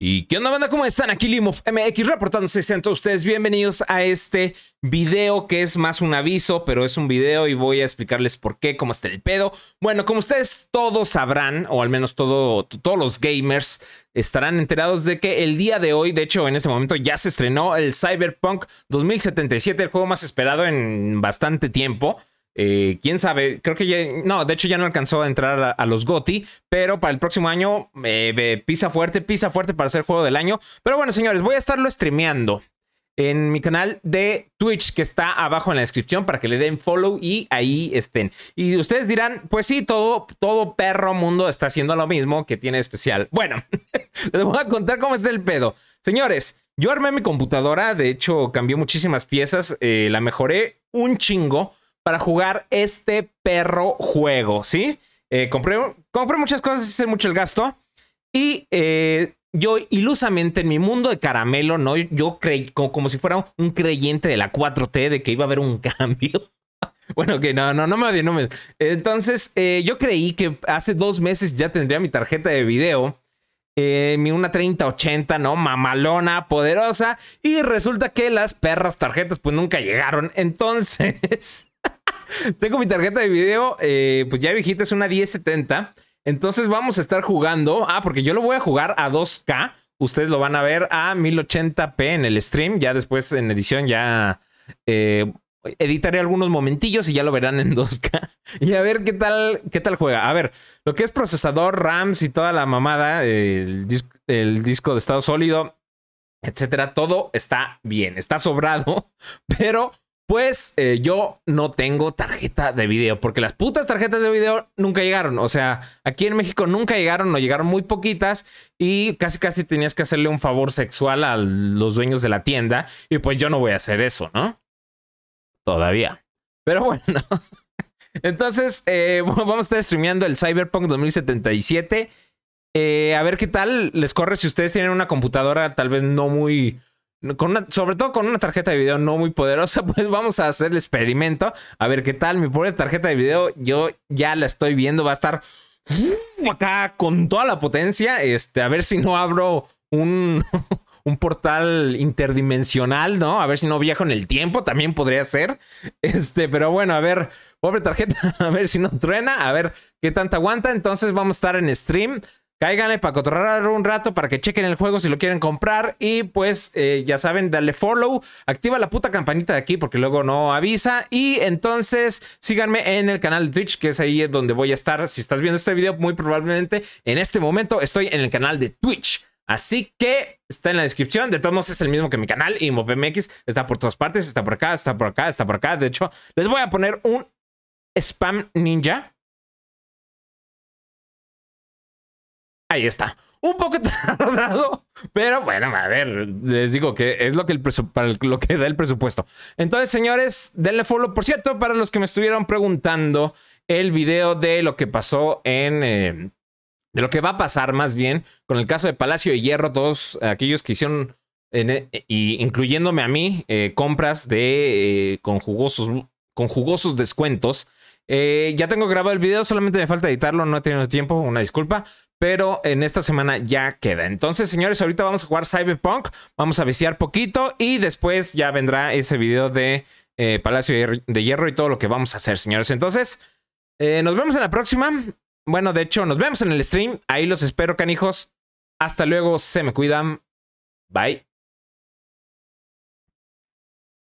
¿Y qué onda, banda? ¿Cómo están? Aquí LimofMx MX reportándose ustedes bienvenidos a este video que es más un aviso, pero es un video y voy a explicarles por qué, cómo está el pedo. Bueno, como ustedes todos sabrán, o al menos todos los gamers estarán enterados de que el día de hoy, de hecho en este momento ya se estrenó el Cyberpunk 2077, el juego más esperado en bastante tiempo. Eh, quién sabe, creo que ya, no, de hecho ya no alcanzó a entrar a, los GOTI, pero para el próximo año eh, pisa fuerte, pisa fuerte para ser juego del año. Pero bueno, señores, voy a estarlo streameando en mi canal de Twitch que está abajo en la descripción para que le den follow y ahí estén. Y ustedes dirán, pues sí, todo, todo perro mundo está haciendo lo mismo que tiene especial. Bueno, les voy a contar cómo está el pedo. Señores, yo armé mi computadora, de hecho cambié muchísimas piezas, eh, la mejoré un chingo para jugar este perro juego, ¿sí? Eh, compré, compré, muchas cosas, hice mucho el gasto. Y eh, yo ilusamente en mi mundo de caramelo, ¿no? Yo creí como, si fuera un creyente de la 4T de que iba a haber un cambio. bueno, que no, no, no me odio, no Entonces, eh, yo creí que hace dos meses ya tendría mi tarjeta de video. Mi una 3080, ¿no? Mamalona, poderosa. Y resulta que las perras tarjetas pues nunca llegaron. Entonces... Tengo mi tarjeta de video, eh, pues ya viejita, es una 1070. Entonces vamos a estar jugando. Ah, porque yo lo voy a jugar a 2K. Ustedes lo van a ver a 1080p en el stream. Ya después en edición ya eh, editaré algunos momentillos y ya lo verán en 2K. Y a ver qué tal, qué tal juega. A ver, lo que es procesador, RAMs y toda la mamada, el, el disco de estado sólido, etcétera, todo está bien, está sobrado, pero pues eh, yo no tengo tarjeta de video, porque las putas tarjetas de video nunca llegaron. O sea, aquí en México nunca llegaron o llegaron muy poquitas y casi casi tenías que hacerle un favor sexual a los dueños de la tienda. Y pues yo no voy a hacer eso, ¿no? Todavía. Pero bueno. Entonces, eh, vamos a estar streameando el Cyberpunk 2077. Eh, a ver qué tal les corre si ustedes tienen una computadora tal vez no muy sobre todo con una tarjeta de video no muy poderosa, pues vamos a hacer el experimento. A ver qué tal, mi pobre tarjeta de video, yo ya la estoy viendo, va a estar uh, acá con toda la potencia. Este, a ver si no abro un, un portal interdimensional, ¿no? A ver si no viajo en el tiempo, también podría ser. Este, pero bueno, a ver, pobre tarjeta, a ver si no truena, a ver qué tanto aguanta. Entonces vamos a estar en stream Cáiganle para cotorrar un rato, para que chequen el juego si lo quieren comprar. Y pues eh, ya saben, dale follow, activa la puta campanita de aquí porque luego no avisa. Y entonces síganme en el canal de Twitch, que es ahí donde voy a estar. Si estás viendo este video, muy probablemente en este momento estoy en el canal de Twitch. Así que está en la descripción. De todos modos es el mismo que mi canal, y movemx Está por todas partes, está por acá, está por acá, está por acá. De hecho, les voy a poner un spam ninja Ahí está. Un poco tardado, pero bueno, a ver, les digo que es lo que, el lo que da el presupuesto. Entonces, señores, denle follow. Por cierto, para los que me estuvieron preguntando, el video de lo que pasó en... Eh, de lo que va a pasar más bien con el caso de Palacio de Hierro, todos aquellos que hicieron, eh, eh, y incluyéndome a mí, compras de con, jugosos, con jugosos descuentos. Eh, ya tengo grabado el video, solamente me falta editarlo, no he tenido tiempo, una disculpa. Pero en esta semana ya queda. Entonces, señores, ahorita vamos a jugar Cyberpunk. Vamos a viciar poquito y después ya vendrá ese video de eh, Palacio de Hierro y todo lo que vamos a hacer, señores. Entonces, eh, nos vemos en la próxima. Bueno, de hecho, nos vemos en el stream. Ahí los espero, canijos. Hasta luego, se me cuidan. Bye.